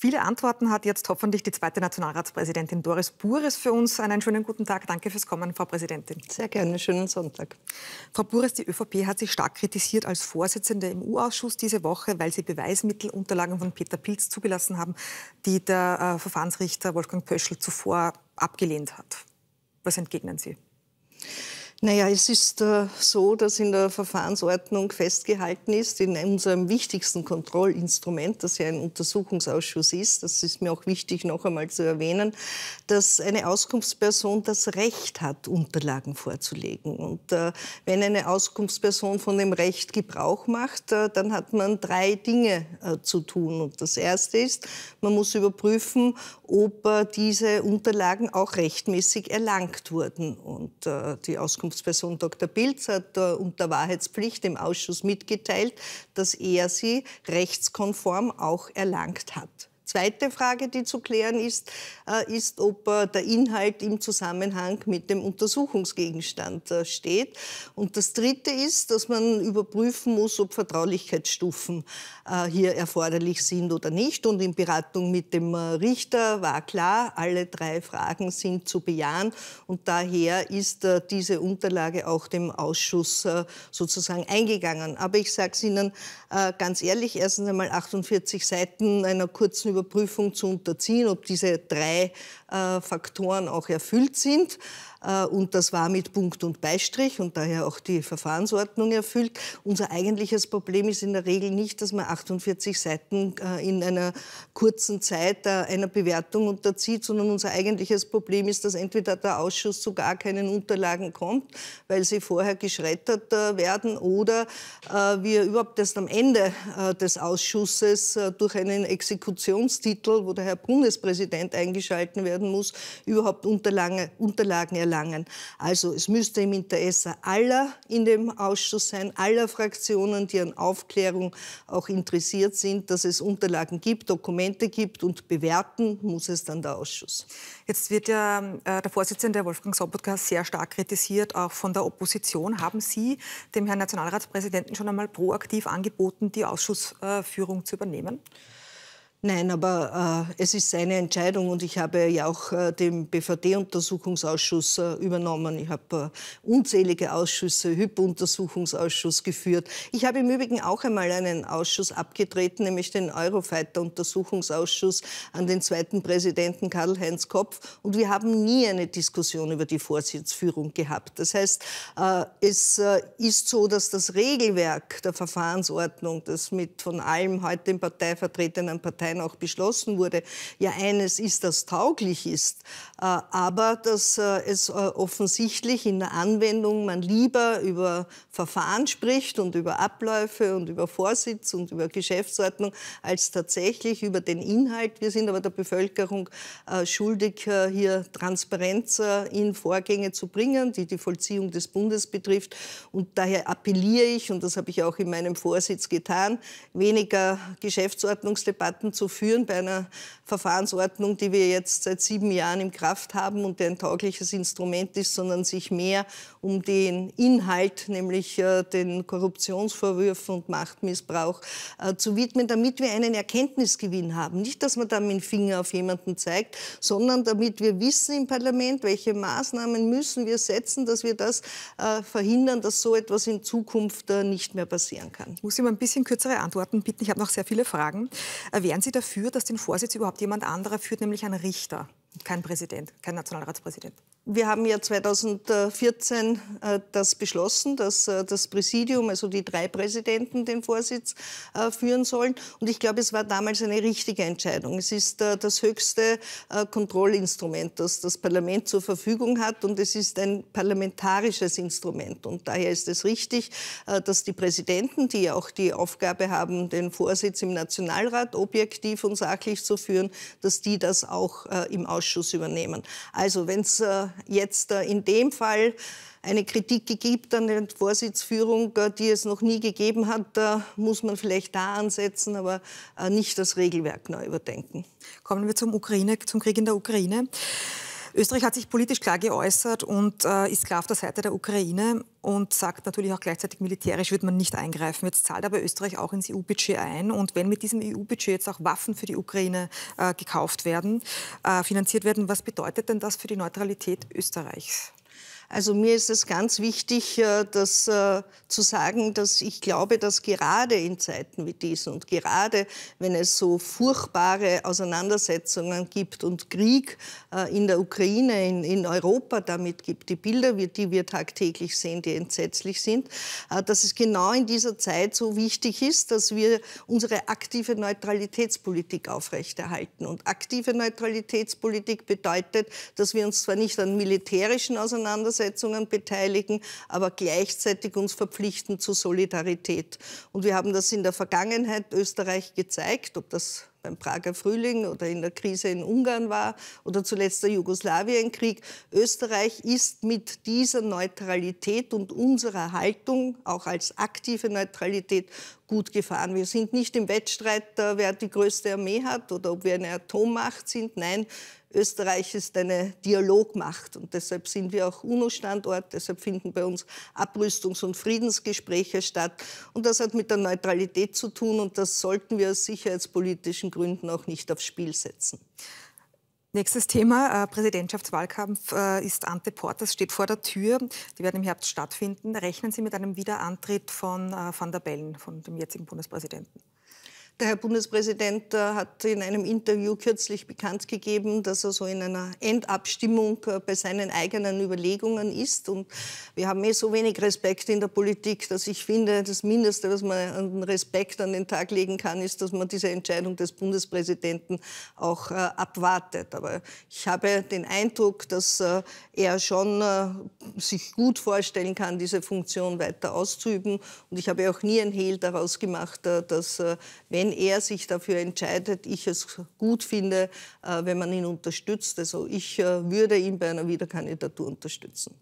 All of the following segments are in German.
Viele Antworten hat jetzt hoffentlich die zweite Nationalratspräsidentin Doris Bures für uns. Einen schönen guten Tag. Danke fürs Kommen, Frau Präsidentin. Sehr gerne. Schönen Sonntag. Frau Bures, die ÖVP hat sich stark kritisiert als Vorsitzende im U-Ausschuss diese Woche, weil sie Beweismittelunterlagen von Peter Pilz zugelassen haben, die der äh, Verfahrensrichter Wolfgang Pöschl zuvor abgelehnt hat. Was entgegnen Sie? Naja, es ist äh, so, dass in der Verfahrensordnung festgehalten ist, in unserem wichtigsten Kontrollinstrument, das ja ein Untersuchungsausschuss ist, das ist mir auch wichtig noch einmal zu erwähnen, dass eine Auskunftsperson das Recht hat, Unterlagen vorzulegen. Und äh, wenn eine Auskunftsperson von dem Recht Gebrauch macht, äh, dann hat man drei Dinge äh, zu tun. Und das erste ist, man muss überprüfen, ob äh, diese Unterlagen auch rechtmäßig erlangt wurden. Und äh, die Auskunftsperson Zukunftsperson Dr. Pilz hat äh, unter Wahrheitspflicht im Ausschuss mitgeteilt, dass er sie rechtskonform auch erlangt hat. Zweite Frage, die zu klären ist, äh, ist, ob äh, der Inhalt im Zusammenhang mit dem Untersuchungsgegenstand äh, steht. Und das Dritte ist, dass man überprüfen muss, ob Vertraulichkeitsstufen hier erforderlich sind oder nicht. Und in Beratung mit dem Richter war klar, alle drei Fragen sind zu bejahen. Und daher ist diese Unterlage auch dem Ausschuss sozusagen eingegangen. Aber ich sage es Ihnen ganz ehrlich, erstens einmal 48 Seiten einer kurzen Überprüfung Überprüfung zu unterziehen, ob diese drei äh, Faktoren auch erfüllt sind. Äh, und das war mit Punkt und Beistrich und daher auch die Verfahrensordnung erfüllt. Unser eigentliches Problem ist in der Regel nicht, dass man 48 Seiten äh, in einer kurzen Zeit einer Bewertung unterzieht, sondern unser eigentliches Problem ist, dass entweder der Ausschuss zu gar keinen Unterlagen kommt, weil sie vorher geschreddert werden oder wir überhaupt erst am Ende des Ausschusses durch einen Exekutionstitel, wo der Herr Bundespräsident eingeschalten wird, werden muss, überhaupt Unterlagen, Unterlagen erlangen. Also es müsste im Interesse aller in dem Ausschuss sein, aller Fraktionen, die an Aufklärung auch interessiert sind, dass es Unterlagen gibt, Dokumente gibt und bewerten muss es dann der Ausschuss. Jetzt wird ja äh, der Vorsitzende Wolfgang Sobotka sehr stark kritisiert, auch von der Opposition. Haben Sie dem Herrn Nationalratspräsidenten schon einmal proaktiv angeboten, die Ausschussführung äh, zu übernehmen? Nein, aber äh, es ist seine Entscheidung und ich habe ja auch äh, den BVD-Untersuchungsausschuss äh, übernommen. Ich habe äh, unzählige Ausschüsse, HYP-Untersuchungsausschuss geführt. Ich habe im Übrigen auch einmal einen Ausschuss abgetreten, nämlich den Eurofighter-Untersuchungsausschuss an den zweiten Präsidenten Karl-Heinz Kopf. Und wir haben nie eine Diskussion über die Vorsitzführung gehabt. Das heißt, äh, es äh, ist so, dass das Regelwerk der Verfahrensordnung, das mit von allem heute im Partei vertretenen Parteien Parteien auch beschlossen wurde. Ja, eines ist, das tauglich ist, äh, aber dass äh, es äh, offensichtlich in der Anwendung man lieber über Verfahren spricht und über Abläufe und über Vorsitz und über Geschäftsordnung als tatsächlich über den Inhalt. Wir sind aber der Bevölkerung schuldig, hier Transparenz in Vorgänge zu bringen, die die Vollziehung des Bundes betrifft. Und daher appelliere ich, und das habe ich auch in meinem Vorsitz getan, weniger Geschäftsordnungsdebatten zu führen bei einer Verfahrensordnung, die wir jetzt seit sieben Jahren in Kraft haben und der ein taugliches Instrument ist, sondern sich mehr um den Inhalt, nämlich äh, den Korruptionsvorwürfen und Machtmissbrauch äh, zu widmen, damit wir einen Erkenntnisgewinn haben. Nicht, dass man da mit dem Finger auf jemanden zeigt, sondern damit wir wissen im Parlament, welche Maßnahmen müssen wir setzen, dass wir das äh, verhindern, dass so etwas in Zukunft äh, nicht mehr passieren kann. Ich muss immer ein bisschen kürzere Antworten bitten. Ich habe noch sehr viele Fragen. Äh, wären Sie Sie dafür, dass den Vorsitz überhaupt jemand anderer führt, nämlich ein Richter, kein Präsident, kein Nationalratspräsident? Wir haben ja 2014 äh, das beschlossen, dass äh, das Präsidium, also die drei Präsidenten, den Vorsitz äh, führen sollen. Und ich glaube, es war damals eine richtige Entscheidung. Es ist das höchste Kontrollinstrument, das das Parlament zur Verfügung hat. Und es ist ein parlamentarisches Instrument. Und daher ist es richtig, dass die Präsidenten, die auch die Aufgabe haben, den Vorsitz im Nationalrat objektiv und sachlich zu führen, dass die das auch im Ausschuss übernehmen. Also wenn es jetzt äh, in dem Fall eine Kritik gibt an der Vorsitzführung, äh, die es noch nie gegeben hat, da äh, muss man vielleicht da ansetzen, aber nicht das Regelwerk neu überdenken. Kommen wir zum, Ukraine, zum Krieg in der Ukraine. Österreich hat sich politisch klar geäußert und äh, ist klar auf der Seite der Ukraine und sagt natürlich auch gleichzeitig, militärisch wird man nicht eingreifen. Jetzt zahlt aber Österreich auch ins EU-Budget ein. Und wenn mit diesem EU-Budget jetzt auch Waffen für die Ukraine äh, gekauft werden, äh, finanziert werden, was bedeutet denn das für die Neutralität Österreichs? Also mir ist es ganz wichtig, äh, das äh, zu sagen, dass ich glaube, dass gerade in Zeiten wie diesen und gerade wenn es so furchtbare Auseinandersetzungen gibt und Krieg äh, in der Ukraine, in, Europa damit gibt, die Bilder, die wir tagtäglich sehen, die entsetzlich sind, dass es genau in dieser Zeit so wichtig ist, dass wir unsere aktive Neutralitätspolitik aufrechterhalten. Und aktive Neutralitätspolitik bedeutet, dass wir uns zwar nicht an militärischen Auseinandersetzungen Auseinandersetzungen beteiligen, aber gleichzeitig uns verpflichten zu Solidarität. Und wir haben das in der Vergangenheit Österreich gezeigt, ob das beim Prager Frühling oder in der Krise in Ungarn war oder zuletzt der Jugoslawienkrieg. Österreich ist mit dieser Neutralität und unserer Haltung, auch als aktive Neutralität, gut gefahren. Wir sind nicht im Wettstreit, äh, wer die größte Armee hat oder ob wir eine Atommacht sind. Nein, Österreich ist eine Dialogmacht und deshalb sind wir auch UNO-Standort, deshalb finden bei uns Abrüstungs- und Friedensgespräche statt und das hat mit der Neutralität zu tun und das sollten wir aus sicherheitspolitischen Gründen auch nicht aufs Spiel setzen. Nächstes Thema, äh, Präsidentschaftswahlkampf äh, ist Ante Portas, steht vor der Tür. Die werden im Herbst stattfinden. Rechnen Sie mit einem Wiederantritt von äh, Van der Bellen, von dem jetzigen Bundespräsidenten? Der Herr Bundespräsident äh, hat in einem Interview kürzlich bekannt gegeben, dass er so in einer Endabstimmung äh, bei seinen eigenen Überlegungen ist. Und wir haben eh so wenig Respekt in der Politik, dass ich finde, das Mindeste, was man an Respekt an den Tag legen kann, ist, dass man diese Entscheidung des Bundespräsidenten auch äh, abwartet. Aber ich habe den Eindruck, dass er schon sich gut vorstellen kann, diese Funktion weiter auszuüben. Und ich habe auch nie ein Hehl daraus gemacht, dass wenn wenn er sich dafür entscheidet, ich es gut finde, äh, wenn man ihn unterstützt. Also ich äh, würde ihn bei einer Wiederkandidatur unterstützen.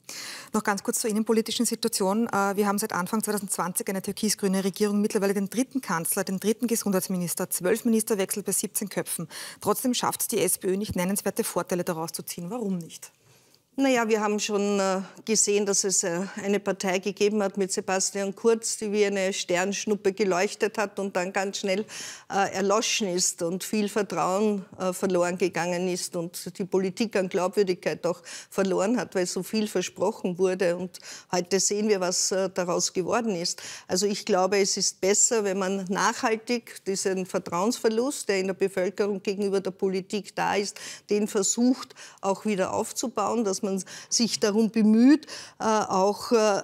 Noch ganz kurz zur innenpolitischen Situation. Äh, wir haben seit Anfang 2020 eine türkis-grüne Regierung, mittlerweile den dritten Kanzler, den dritten Gesundheitsminister, zwölf Ministerwechsel bei 17 Köpfen. Trotzdem schafft es die SPÖ nicht, nennenswerte Vorteile daraus zu ziehen. Warum nicht? Naja, wir haben schon äh, gesehen, dass es äh, eine Partei gegeben hat mit Sebastian Kurz, die wie eine Sternschnuppe geleuchtet hat und dann ganz schnell äh, erloschen ist und viel Vertrauen verloren gegangen ist und die Politik an Glaubwürdigkeit auch verloren hat, weil so viel versprochen wurde. Und heute sehen wir, was daraus geworden ist. Also ich glaube, es ist besser, wenn man nachhaltig diesen Vertrauensverlust, der in der Bevölkerung gegenüber der Politik da ist, den versucht auch wieder aufzubauen, dass man man sich darum bemüht, äh, auch äh,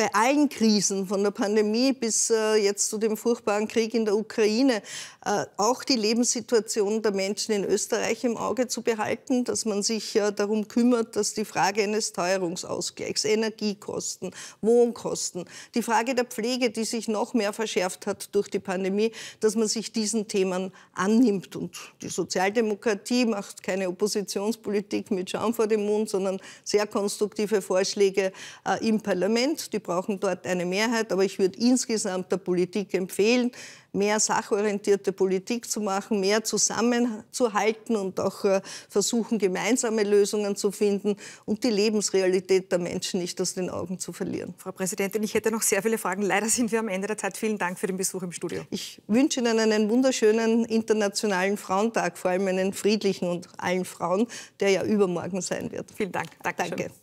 bei allen Krisen, von der Pandemie bis äh, jetzt zu dem furchtbaren Krieg in der Ukraine, äh, auch die Lebenssituation der Menschen in Österreich im Auge zu behalten, dass man sich äh, darum kümmert, dass die Frage eines Teuerungsausgleichs, Energiekosten, Wohnkosten, die Frage der Pflege, die sich noch mehr verschärft hat durch die Pandemie, dass man sich diesen Themen annimmt. Und die Sozialdemokratie macht keine Oppositionspolitik mit Schaum vor dem Mund, sondern sehr konstruktive Vorschläge im Parlament. Die brauchen dort eine Mehrheit, aber ich würde insgesamt der Politik empfehlen, mehr sachorientierte Politik zu machen, mehr zusammenzuhalten und auch äh, versuchen, gemeinsame Lösungen zu finden und die Lebensrealität der Menschen nicht aus den Augen zu verlieren. Frau Präsidentin, ich hätte noch sehr viele Fragen. Leider sind wir am Ende der Zeit. Vielen Dank für den Besuch im Studio. Ich wünsche Ihnen einen wunderschönen internationalen Frauentag, vor allem einen friedlichen und allen Frauen, der ja übermorgen sein wird. Vielen Dank. Dankeschön. Danke.